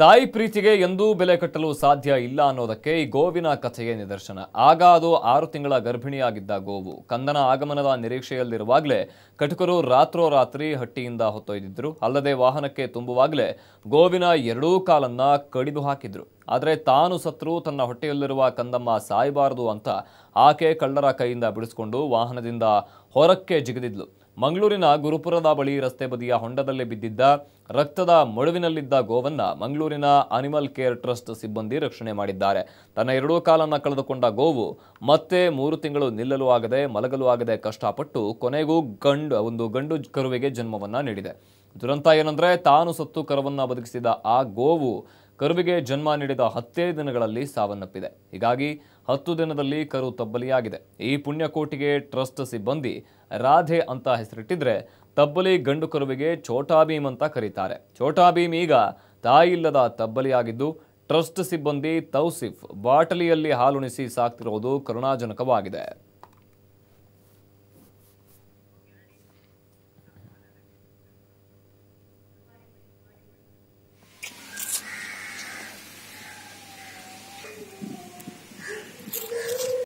ತಾಯಿ ಪ್ರೀತಿಗೆ ಎಂದೂ ಬೆಲೆ ಕಟ್ಟಲು ಸಾಧ್ಯ ಇಲ್ಲ ಅನ್ನೋದಕ್ಕೆ ಈ ಗೋವಿನ ಕಥೆಯೇ ನಿದರ್ಶನ ಆಗ ಅದು ಆರು ತಿಂಗಳ ಗರ್ಭಿಣಿಯಾಗಿದ್ದ ಗೋವು ಕಂದನ ಆಗಮನದ ನಿರೀಕ್ಷೆಯಲ್ಲಿರುವಾಗಲೇ ಕಟುಕರು ರಾತ್ರೋರಾತ್ರಿ ಹಟ್ಟಿಯಿಂದ ಹೊತ್ತೊಯ್ದಿದ್ರು ಅಲ್ಲದೆ ವಾಹನಕ್ಕೆ ತುಂಬುವಾಗಲೇ ಗೋವಿನ ಎರಡೂ ಕಾಲನ್ನ ಕಡಿದು ಹಾಕಿದ್ರು ಆದರೆ ತಾನು ಸತ್ರು ತನ್ನ ಹೊಟ್ಟೆಯಲ್ಲಿರುವ ಕಂದಮ್ಮ ಸಾಯಬಾರದು ಅಂತ ಆಕೆ ಕಳ್ಳರ ಕೈಯಿಂದ ಬಿಡಿಸ್ಕೊಂಡು ವಾಹನದಿಂದ ಹೊರಕ್ಕೆ ಜಿಗಿದಿದ್ಲು ಮಂಗಳೂರಿನ ಗುರುಪುರದ ಬಳಿ ರಸ್ತೆ ಬದಿಯ ಹೊಂಡದಲ್ಲಿ ಬಿದ್ದಿದ್ದ ರಕ್ತದ ಮಡುವಿನಲ್ಲಿದ್ದ ಗೋವನ್ನ ಮಂಗಳೂರಿನ ಅನಿಮಲ್ ಕೇರ್ ಟ್ರಸ್ಟ್ ಸಿಬ್ಬಂದಿ ರಕ್ಷಣೆ ಮಾಡಿದ್ದಾರೆ ತನ್ನ ಎರಡೂ ಕಾಲನ್ನು ಕಳೆದುಕೊಂಡ ಗೋವು ಮತ್ತೆ ಮೂರು ತಿಂಗಳು ನಿಲ್ಲಲು ಆಗದೆ ಮಲಗಲು ಆಗದೆ ಕಷ್ಟಪಟ್ಟು ಕೊನೆಗೂ ಗಂಡು ಒಂದು ಗಂಡು ಕರುವಿಗೆ ಜನ್ಮವನ್ನು ನೀಡಿದೆ ದುರಂತ ಏನಂದರೆ ತಾನು ಸತ್ತು ಕರವನ್ನು ಬದುಕಿಸಿದ ಆ ಗೋವು ಕರುವಿಗೆ ಜನ್ಮ ನೀಡಿದ ಹತ್ತೇ ದಿನಗಳಲ್ಲಿ ಸಾವನ್ನಪ್ಪಿದೆ ಹೀಗಾಗಿ ಹತ್ತು ದಿನದಲ್ಲಿ ಕರು ತಬ್ಬಲಿಯಾಗಿದೆ ಈ ಪುಣ್ಯಕೋಟಿಗೆ ಟ್ರಸ್ಟ್ ಸಿಬ್ಬಂದಿ ರಾಧೆ ಅಂತ ಹೆಸರಿಟ್ಟಿದ್ರೆ ತಬ್ಬಲಿ ಗಂಡು ಕರುವಿಗೆ ಛೋಟಾ ಭೀಮ್ ಅಂತ ಕರೀತಾರೆ ಛೋಟಾ ಭೀಮ್ ಈಗ ತಾಯಿಲ್ಲದ ತಬ್ಬಲಿಯಾಗಿದ್ದು ಟ್ರಸ್ಟ್ ಸಿಬ್ಬಂದಿ ತೌಸಿಫ್ ಬಾಟಲಿಯಲ್ಲಿ ಹಾಲುಣಿಸಿ ಸಾಕ್ತಿರುವುದು ಕರುಣಾಜನಕವಾಗಿದೆ